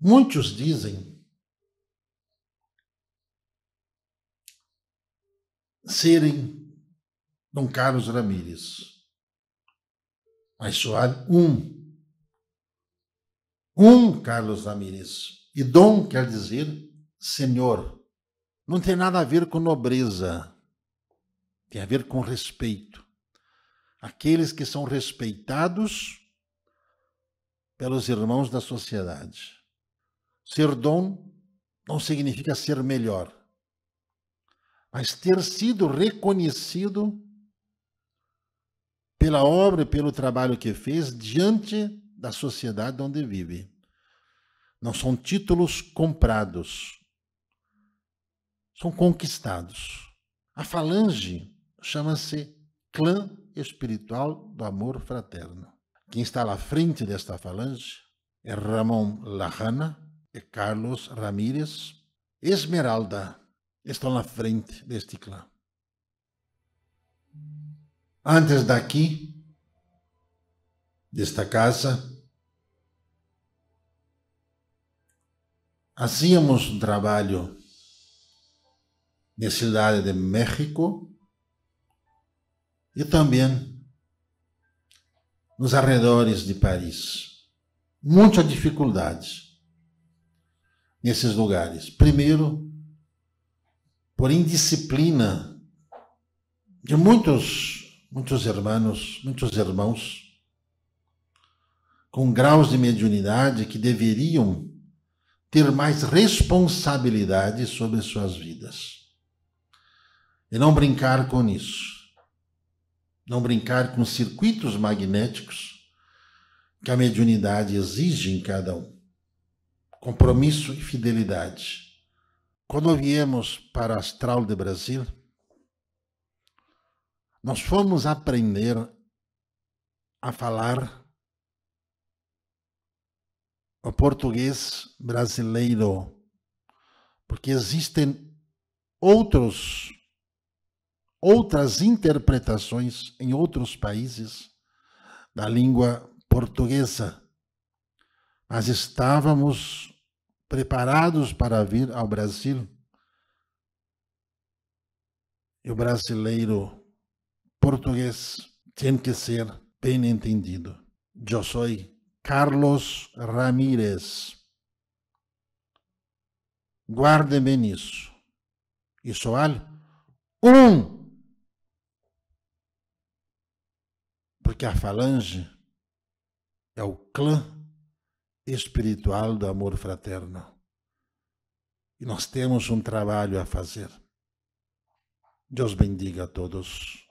Muitos dizem serem Dom Carlos Ramírez, mas só há um. Um Carlos Ramírez. E Dom quer dizer Senhor. Não tem nada a ver com nobreza, tem a ver com respeito. Aqueles que são respeitados pelos irmãos da sociedade. Ser dom não significa ser melhor, mas ter sido reconhecido pela obra e pelo trabalho que fez diante da sociedade onde vive. Não são títulos comprados, são conquistados. A falange chama-se Clã Espiritual do Amor Fraterno. Quem está à frente desta falange é Ramon Lahana e Carlos Ramírez, Esmeralda, estão na frente deste clã. Antes daqui, desta casa, fazíamos um trabalho na cidade de México e também nos arredores de Paris. Muitas dificuldades nesses lugares? Primeiro, por indisciplina de muitos, muitos irmãos, muitos irmãos com graus de mediunidade que deveriam ter mais responsabilidade sobre suas vidas. E não brincar com isso. Não brincar com circuitos magnéticos que a mediunidade exige em cada um compromisso e fidelidade. Quando viemos para Astral de Brasil, nós fomos aprender a falar o português brasileiro, porque existem outros outras interpretações em outros países da língua portuguesa mas estávamos preparados para vir ao Brasil. E o brasileiro português tem que ser bem entendido. Eu sou Carlos Ramírez. Guarde bem isso. Isso sou um porque a falange é o clã espiritual do amor fraterno. E nós temos um trabalho a fazer. Deus bendiga a todos.